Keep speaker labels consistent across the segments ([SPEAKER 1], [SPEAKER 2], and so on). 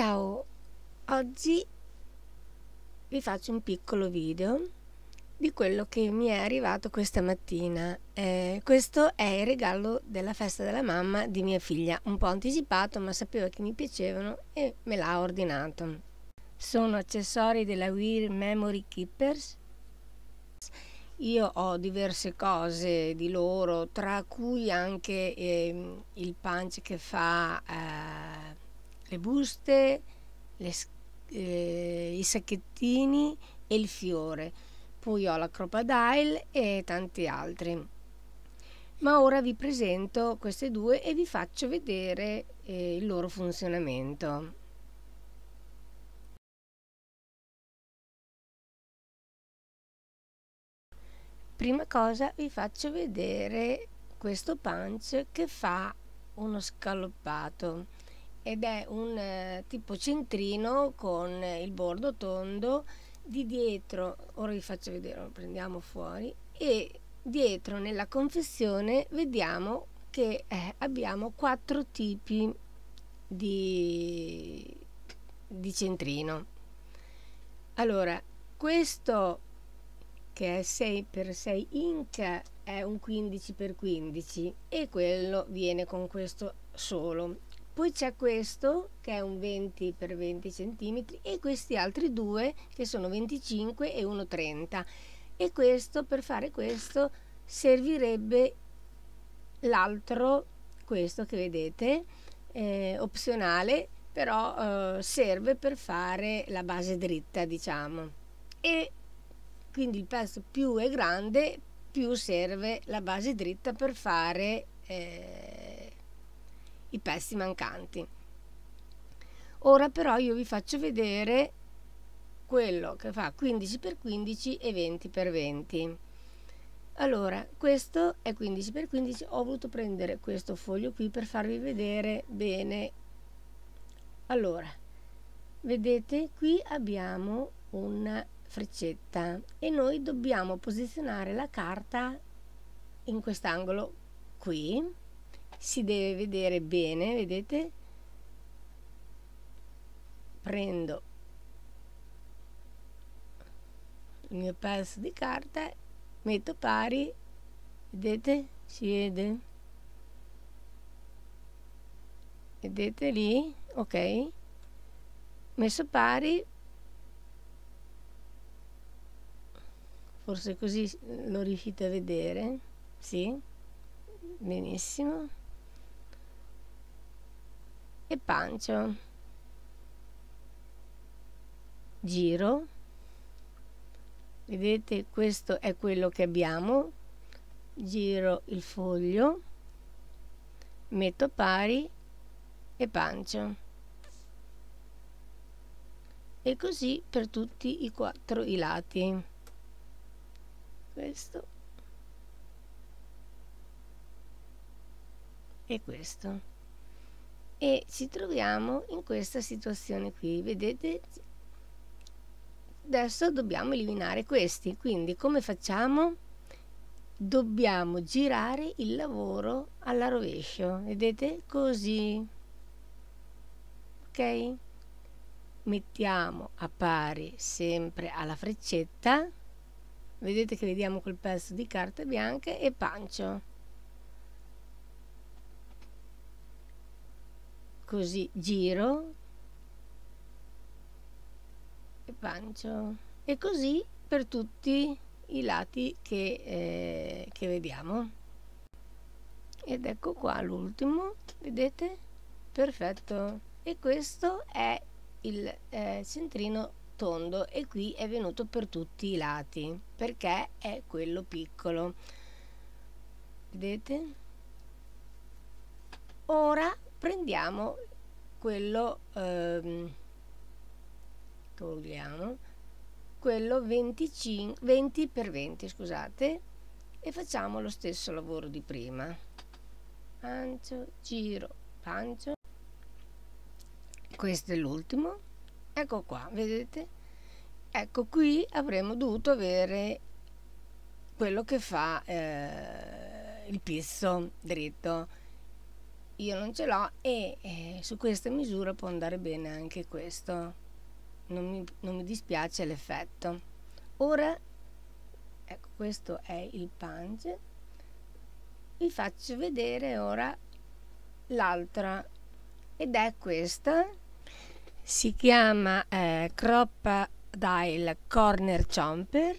[SPEAKER 1] Ciao, oggi vi faccio un piccolo video di quello che mi è arrivato questa mattina. Eh, questo è il regalo della festa della mamma di mia figlia, un po' anticipato ma sapeva che mi piacevano e me l'ha ordinato. Sono accessori della Weir Memory Keepers. Io ho diverse cose di loro, tra cui anche eh, il punch che fa... Eh, le buste, le, eh, i sacchettini e il fiore. Poi ho la crocodile e tanti altri. Ma ora vi presento queste due e vi faccio vedere eh, il loro funzionamento. prima cosa vi faccio vedere questo punch che fa uno scaloppato ed è un eh, tipo centrino con il bordo tondo di dietro, ora vi faccio vedere, lo prendiamo fuori e dietro nella confessione vediamo che eh, abbiamo quattro tipi di, di centrino. Allora, questo che è 6x6 inch è un 15x15 e quello viene con questo solo poi c'è questo che è un 20 x 20 cm e questi altri due che sono 25 e 1,30 e questo per fare questo servirebbe l'altro questo che vedete eh, opzionale però eh, serve per fare la base dritta diciamo e quindi il pezzo più è grande più serve la base dritta per fare eh, i pezzi mancanti. Ora però io vi faccio vedere quello che fa 15x15 e 20x20. Allora, questo è 15x15, ho voluto prendere questo foglio qui per farvi vedere bene. Allora, vedete qui abbiamo una freccetta e noi dobbiamo posizionare la carta in quest'angolo qui si deve vedere bene vedete prendo il mio pezzo di carta metto pari vedete si vede vedete lì ok messo pari forse così lo riuscite a vedere sì benissimo e pancio giro vedete questo è quello che abbiamo giro il foglio metto pari e pancio e così per tutti i quattro i lati questo e questo e ci troviamo in questa situazione qui vedete adesso dobbiamo eliminare questi quindi come facciamo dobbiamo girare il lavoro alla rovescio vedete così ok mettiamo a pari sempre alla freccetta vedete che vediamo quel pezzo di carta bianca e pancio così giro e pancio e così per tutti i lati che, eh, che vediamo ed ecco qua l'ultimo vedete perfetto e questo è il eh, centrino tondo e qui è venuto per tutti i lati perché è quello piccolo vedete ora prendiamo quello ehm, togliamo quello 25, 20 x 20 scusate e facciamo lo stesso lavoro di prima pancio giro pancio questo è l'ultimo ecco qua vedete ecco qui avremmo dovuto avere quello che fa eh, il pizzo dritto io non ce l'ho e eh, su questa misura può andare bene anche questo non mi, non mi dispiace l'effetto ora ecco questo è il punch vi faccio vedere ora l'altra ed è questa si chiama eh, crop dial corner chomper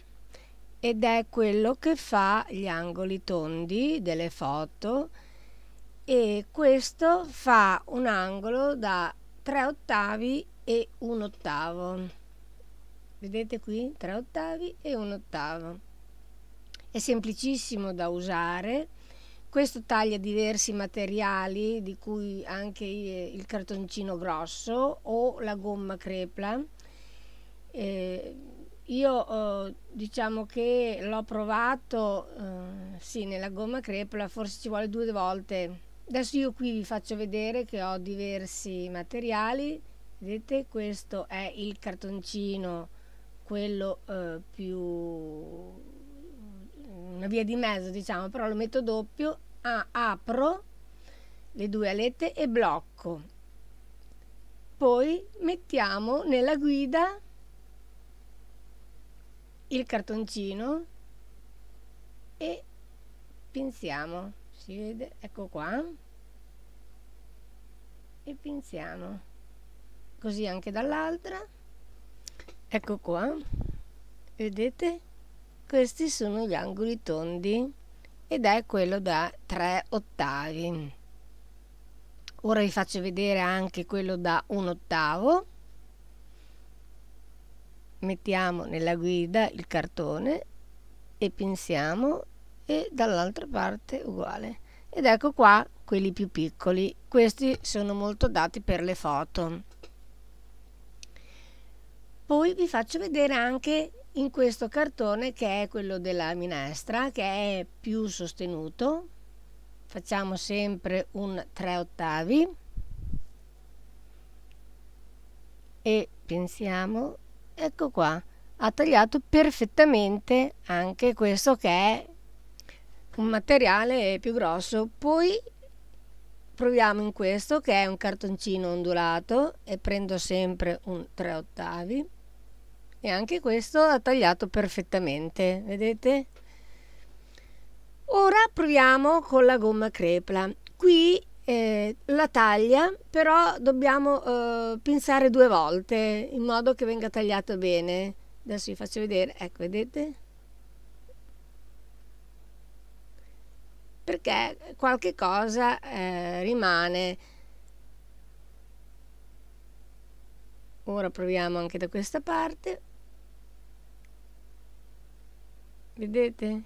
[SPEAKER 1] ed è quello che fa gli angoli tondi delle foto e questo fa un angolo da 3 ottavi e un ottavo vedete qui 3 ottavi e un ottavo è semplicissimo da usare questo taglia diversi materiali di cui anche il cartoncino grosso o la gomma crepla eh, io eh, diciamo che l'ho provato eh, sì nella gomma crepla forse ci vuole due volte Adesso io qui vi faccio vedere che ho diversi materiali, vedete questo è il cartoncino, quello eh, più una via di mezzo diciamo, però lo metto doppio, ah, apro le due alette e blocco. Poi mettiamo nella guida il cartoncino e pinziamo si vede ecco qua e pinziano così anche dall'altra ecco qua vedete questi sono gli angoli tondi ed è quello da 3 ottavi ora vi faccio vedere anche quello da un ottavo mettiamo nella guida il cartone e pensiamo e dall'altra parte uguale ed ecco qua quelli più piccoli questi sono molto dati per le foto poi vi faccio vedere anche in questo cartone che è quello della minestra che è più sostenuto facciamo sempre un 3 ottavi e pensiamo ecco qua ha tagliato perfettamente anche questo che è un materiale più grosso. Poi proviamo in questo che è un cartoncino ondulato e prendo sempre un 3 ottavi e anche questo ha tagliato perfettamente, vedete? Ora proviamo con la gomma crepla. Qui eh, la taglia, però dobbiamo eh, pensare due volte in modo che venga tagliato bene. Adesso vi faccio vedere, ecco, vedete? perché qualche cosa eh, rimane. Ora proviamo anche da questa parte. Vedete?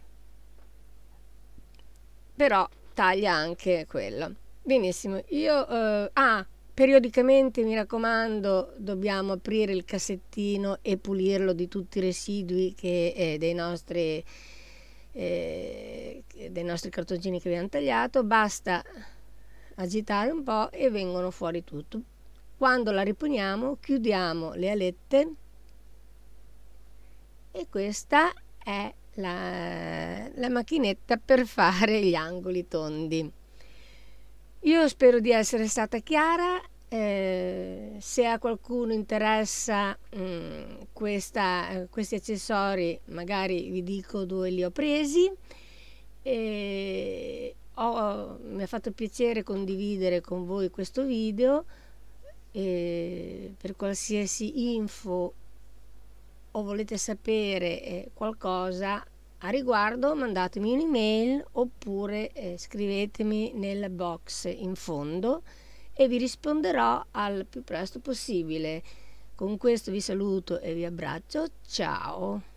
[SPEAKER 1] Però taglia anche quello. Benissimo, io... Eh, ah, periodicamente, mi raccomando, dobbiamo aprire il cassettino e pulirlo di tutti i residui che, eh, dei nostri eh, dei nostri cartoncini che abbiamo tagliato, basta agitare un po' e vengono fuori tutto. Quando la riponiamo chiudiamo le alette e questa è la, la macchinetta per fare gli angoli tondi. Io spero di essere stata chiara eh, se a qualcuno interessa mh, mm, questa, eh, questi accessori magari vi dico dove li ho presi eh, ho, mi ha fatto piacere condividere con voi questo video eh, per qualsiasi info o volete sapere eh, qualcosa a riguardo mandatemi un'email oppure scrivetemi nella box in fondo e vi risponderò al più presto possibile. Con questo vi saluto e vi abbraccio. Ciao!